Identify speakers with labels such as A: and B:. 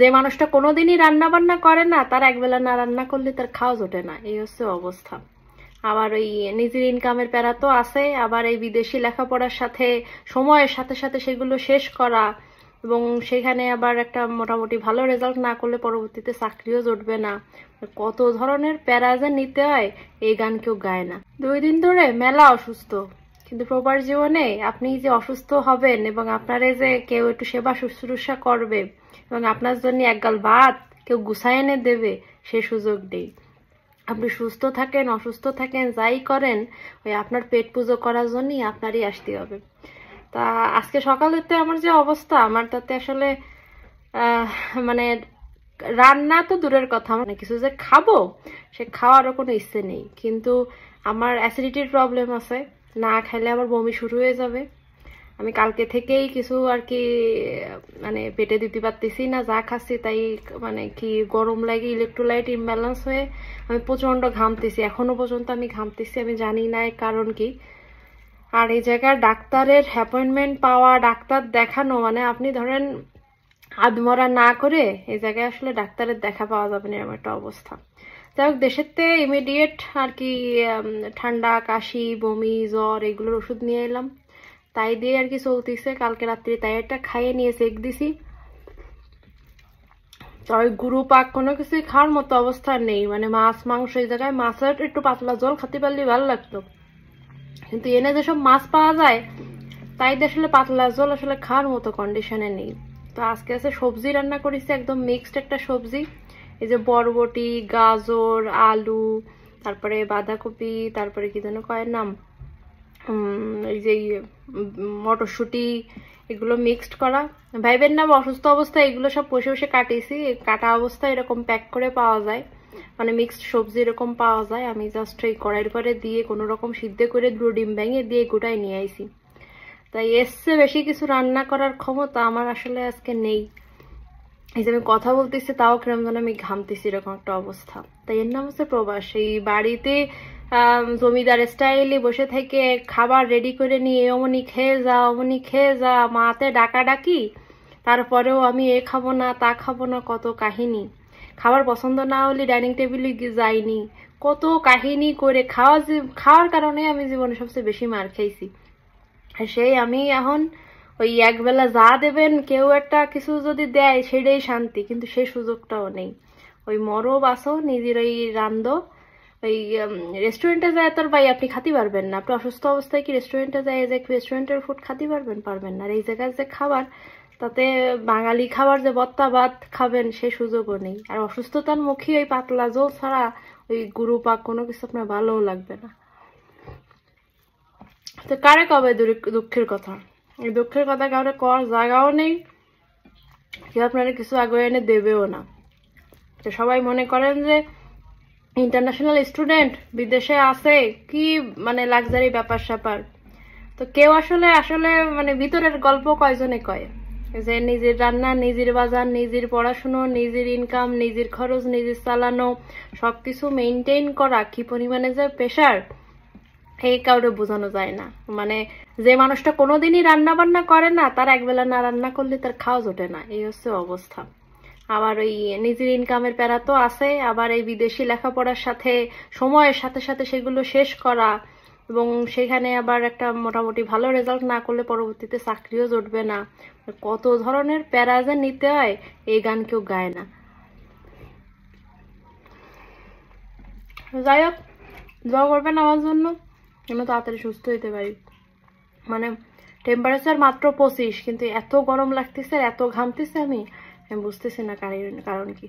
A: যে মানুষটা কোনোদিনই রান্না বান্না করে না তার একবেলা না রান্না করলে তার খাওয়া জোটে না এই হচ্ছে অবস্থা আবার ওই নিজের ইনকামের প্যারা তো আছে আবার এই বিদেশি লেখাপড়ার সাথে সময়ের সাথে সাথে সেগুলো শেষ করা এবং সেখানে আবার একটা মোটামুটি ভালো রেজাল্ট না করলে পরবর্তীতে চাকরিও জুটবে না কত ধরনের প্যারা যে নিতে হয় এই গান কেউ গায় না দুই দিন ধরে মেলা অসুস্থ কিন্তু প্রপার জীবনে আপনি যে অসুস্থ হবেন এবং আপনারে যে কেউ একটু সেবা শুশ্রূষা করবে এবং আপনার জন্য একগাল ভাত কেউ গুছায় এনে দেবে সে সুযোগ নেই আপনি সুস্থ থাকেন অসুস্থ থাকেন যাই করেন ওই আপনার পেট পুজো করার জন্যই আপনারই আসতে হবে তা আজকে সকাল হতে আমার যে অবস্থা আমার তাতে আসলে মানে রান্না তো দূরের কথা মানে কিছু যে খাবো সে খাওয়ারও কোনো ইচ্ছে নেই কিন্তু আমার অ্যাসিডিটির প্রবলেম আছে না খাইলে আমার বমি শুরু হয়ে যাবে আমি কালকে থেকেই কিছু আর কি মানে পেটে দিতে পারতেছি না যা খাচ্ছি তাই মানে কি গরম লাগে ইলেকট্রোলাইট ইমব্যালেন্স হয়ে আমি প্রচণ্ড ঘামতেছি এখনও পর্যন্ত আমি ঘামতেছি আমি জানি না কারণ কি আর এই জায়গায় ডাক্তারের অ্যাপয়েন্টমেন্ট পাওয়া ডাক্তার দেখানো মানে আপনি ধরেন আদমরা না করে এই জায়গায় আসলে ডাক্তারের দেখা পাওয়া যাবে না এরকম একটা অবস্থা যাই হোক দেশেরতে ইমিডিয়েট আর কি ঠান্ডা কাশি বমি জ্বর এগুলোর ওষুধ নিয়ে এলাম তাই দিয়ে আর কি চলতেছে কালকে রাত্রি তাই একটা খাইয়ে নিয়ে সেক দিছি তবে গুরু পাক কোনো কিছুই খাওয়ার মতো অবস্থা নেই মানে মাছ মাংস এই জায়গায় মাছের একটু পাতলা জল খেতে পারলে ভালো লাগতো কিন্তু এনে যেসব মাছ পাওয়া যায় তাই আসলে পাতলা জল আসলে খাওয়ার মতো কন্ডিশনে নেই তো আজকে আছে সবজি রান্না করেছি একদম মিক্সড একটা সবজি এই যে বরবটি গাজর আলু তারপরে বাঁধাকপি তারপরে কি যেন কয়ের নাম এই যে মটরশুঁটি এগুলো মিক্সড করা ভাইবের নাম অসুস্থ অবস্থায় এগুলো সব বসে বসে কাটিয়েছি কাটা অবস্থায় এরকম প্যাক করে পাওয়া যায় মানে মিক্সড সবজি এরকম পাওয়া যায় আমি জাস্ট এই কড়াইয়ের পরে দিয়ে কোনো রকম সিদ্ধ করে দুটো ডিম ভেঙে দিয়ে গোটায় নিয়ে আইছি তাই এসছে বেশি কিছু রান্না করার ক্ষমতা আমার আসলে আজকে নেই এই যে আমি কথা বলতেছি তাও কিরম যেন আমি ঘামতেছি এরকম একটা অবস্থা তাই এর নাম হচ্ছে প্রবাস এই বাড়িতে জমিদার স্টাইলে বসে থেকে খাবার রেডি করে নিয়ে অমনি খেয়ে যা অমনি খেয়ে যা মাতে ডাকা ডাকি তারপরেও আমি এ খাবো না তা খাবো না কত কাহিনী খাবার পছন্দ না হলে ডাইনিং টেবিলে যাইনি কত কাহিনী করে খাওয়া খাওয়ার কারণে আমি জীবনে সবচেয়ে বেশি মার খেয়েছি সেই আমি এখন ওই একবেলা যা দেবেন কেউ একটা কিছু যদি দেয় সেটাই শান্তি কিন্তু সেই সুযোগটাও নেই ওই মরব আসো নিজের ওই রান্ধ ওই রেস্টুরেন্টে যায় তার ভাই আপনি খাতে পারবেন না আপনি অসুস্থ অবস্থায় কি রেস্টুরেন্টে যায় যে রেস্টুরেন্টের ফুড খাতে পারবেন পারবেন না আর এই জায়গার যে খাবার তাতে বাঙালি খাবার যে বত্তা ভাত খাবেন সে সুযোগও নেই আর অসুস্থতার মুখে ওই পাতলা জল ছাড়া ওই গুরু পাক কোনো কিছু আপনার ভালোও লাগবে না তো কারে কবে দুঃখের কথা এই দুঃখের কথা কারো কর জায়গাও নেই কেউ আপনারা কিছু আগে এনে দেবেও না তো সবাই মনে করেন যে ইন্টারন্যাশনাল স্টুডেন্ট বিদেশে আছে কি মানে লাগজারি ব্যাপার স্যাপার তো কেউ আসলে আসলে মানে ভিতরের গল্প কয়জনে কয় যে নিজের রান্না নিজের বাজার নিজের পড়াশুনো নিজের ইনকাম নিজের খরচ নিজের চালানো সবকিছু মেনটেন করা কি পরিমাণে যে প্রেশার এই কাউরে বোঝানো যায় না মানে যে মানুষটা কোনোদিনই রান্না বান্না করে না তার একবেলা না রান্না করলে তার খাওয়া জোটে না এই হচ্ছে অবস্থা আবার ওই নিজের ইনকামের প্যারা তো আছে আবার এই বিদেশি লেখাপড়ার সাথে সময়ের সাথে সাথে সেগুলো শেষ করা এবং সেখানে আবার একটা মোটামুটি ভালো রেজাল্ট না করলে পরবর্তীতে চাকরিও জুটবে না কত ধরনের প্যারা যে নিতে হয় এই গান কেউ গায় না যাই হোক দোয়া করবেন আমার জন্য যেন তাড়াতাড়ি সুস্থ হইতে পারি মানে টেম্পারেচার মাত্র পঁচিশ কিন্তু এত গরম লাগতেছে এত ঘামতেছে আমি হ্যাঁ বুঝতেছি না কারণ কি